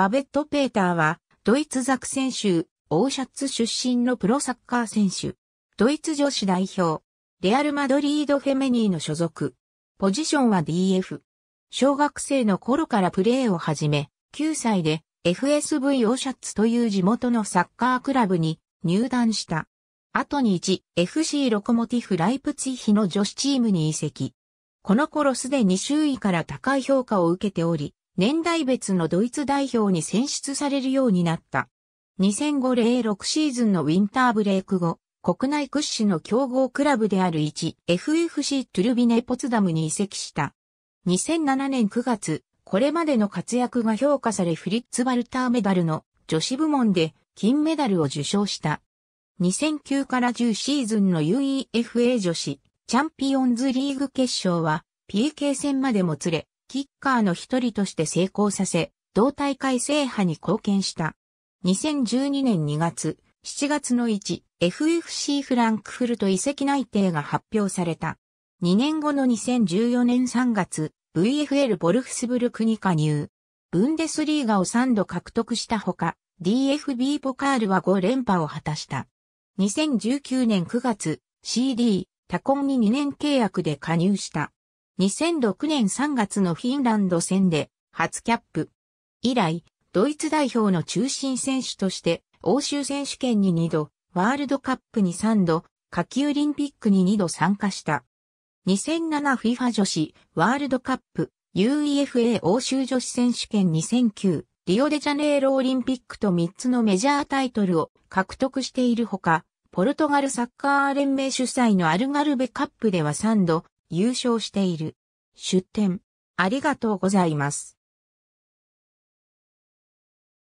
バベット・ペーターは、ドイツザクセン州、オーシャツ出身のプロサッカー選手。ドイツ女子代表。レアル・マドリード・フェメニーの所属。ポジションは DF。小学生の頃からプレーを始め、9歳で FSV オーシャツという地元のサッカークラブに入団した。後に 1FC ロコモティフ・ライプツィヒの女子チームに移籍。この頃すでに周囲から高い評価を受けており、年代別のドイツ代表に選出されるようになった。2005-06シーズンのウィンターブレイク後、国内屈指の強豪クラブである 1FFC トゥルビネ・ポツダムに移籍した。2007年9月、これまでの活躍が評価されフリッツ・バルターメダルの女子部門で金メダルを受賞した。2009から10シーズンの UEFA 女子チャンピオンズリーグ決勝は PK 戦までもつれ、キッカーの一人として成功させ、同大会制覇に貢献した。2012年2月、7月の1、FFC フランクフルト移籍内定が発表された。2年後の2014年3月、VFL ボルフスブルクに加入。ブンデスリーガを3度獲得したほか、DFB ポカールは5連覇を果たした。2019年9月、CD、タコンに2年契約で加入した。2006年3月のフィンランド戦で初キャップ。以来、ドイツ代表の中心選手として欧州選手権に2度、ワールドカップに3度、下級オリンピックに2度参加した。2007FIFA 女子ワールドカップ UEFA 欧州女子選手権2009リオデジャネイロオリンピックと3つのメジャータイトルを獲得しているほか、ポルトガルサッカー連盟主催のアルガルベカップでは3度、優勝している。出展、ありがとうございます。